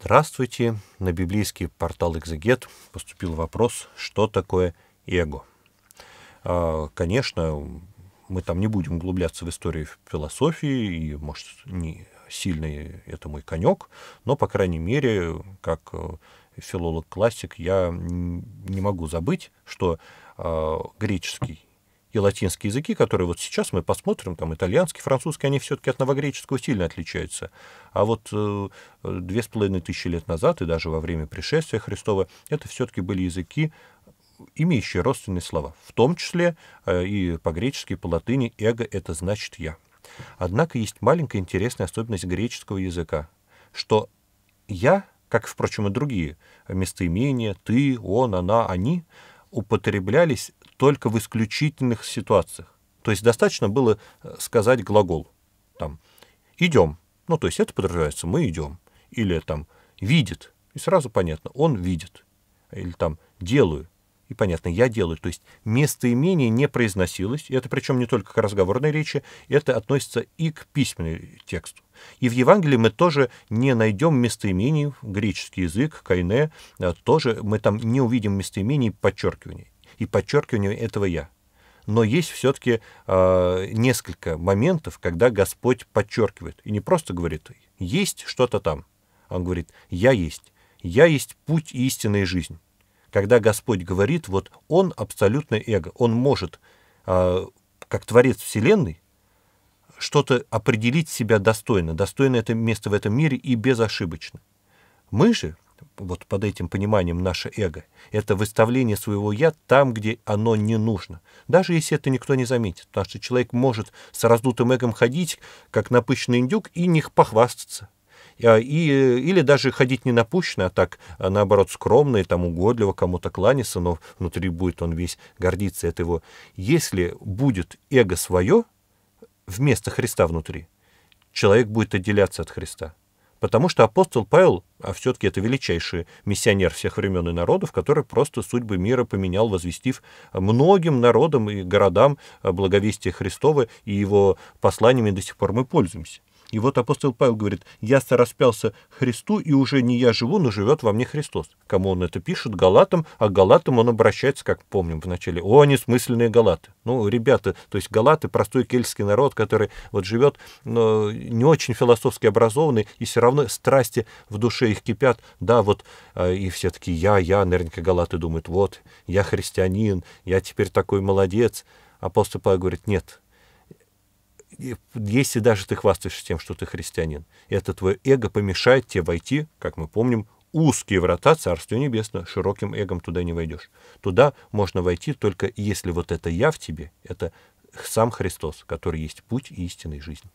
Здравствуйте! На библейский портал «Экзегет» поступил вопрос, что такое эго. А, конечно, мы там не будем углубляться в историю философии, и, может, не сильный это мой конек, но, по крайней мере, как э, филолог-классик, я не могу забыть, что а, греческий и латинские языки, которые вот сейчас мы посмотрим, там итальянский, французский, они все-таки от новогреческого сильно отличаются. А вот э, две с половиной тысячи лет назад и даже во время пришествия Христова это все-таки были языки, имеющие родственные слова, в том числе э, и по-гречески, по-латыни «эго» — это значит «я». Однако есть маленькая интересная особенность греческого языка, что «я», как, впрочем, и другие местоимения «ты», «он», «она», «они», употреблялись только в исключительных ситуациях. То есть достаточно было э, сказать глагол там «идем». Ну, то есть это подразумевается «мы идем». Или там «видит». И сразу понятно «он видит». Или там «делаю». И понятно «я делаю». То есть местоимение не произносилось. И это причем не только к разговорной речи, это относится и к письменному тексту. И в Евангелии мы тоже не найдем местоимений, греческий язык, кайне, э, тоже мы там не увидим местоимений подчеркиваний и подчеркиванию этого «я». Но есть все-таки э, а, несколько моментов, когда Господь подчеркивает. И не просто говорит «есть что-то там». Он говорит «я есть». «Я есть путь истины и жизнь». Когда Господь говорит, вот Он абсолютное эго, Он может, э, как Творец Вселенной, что-то определить себя достойно. Достойно это место в этом мире и безошибочно. Мы же вот под этим пониманием наше эго. Это выставление своего «я» там, где оно не нужно. Даже если это никто не заметит. Потому что человек может с раздутым эгом ходить, как напыщенный индюк, и не похвастаться. А, и, или даже ходить не напущенно, а так, а наоборот, скромно и там угодливо кому-то кланяться, но внутри будет он весь гордиться от его. Если будет эго свое вместо Христа внутри, человек будет отделяться от Христа. Потому что апостол Павел, а все-таки это величайший миссионер всех времен и народов, который просто судьбы мира поменял, возвестив многим народам и городам благовестие Христова и его посланиями до сих пор мы пользуемся. И вот апостол Павел говорит, я распялся Христу, и уже не я живу, но живет во мне Христос. Кому он это пишет? Галатам, а Галатам он обращается, как помним вначале, о, несмысленные Галаты. Ну, ребята, то есть Галаты, простой кельтский народ, который вот живет но не очень философски образованный, и все равно страсти в душе их кипят, да, вот, э, и все таки я, я, наверняка Галаты думают, вот, я христианин, я теперь такой молодец. Апостол Павел говорит, нет, если даже ты хвастаешься тем, что ты христианин, это твое эго помешает тебе войти, как мы помним, узкие врата Царствия Небесного, широким эгом туда не войдешь. Туда можно войти только если вот это «я» в тебе, это сам Христос, который есть путь и истинная жизнь.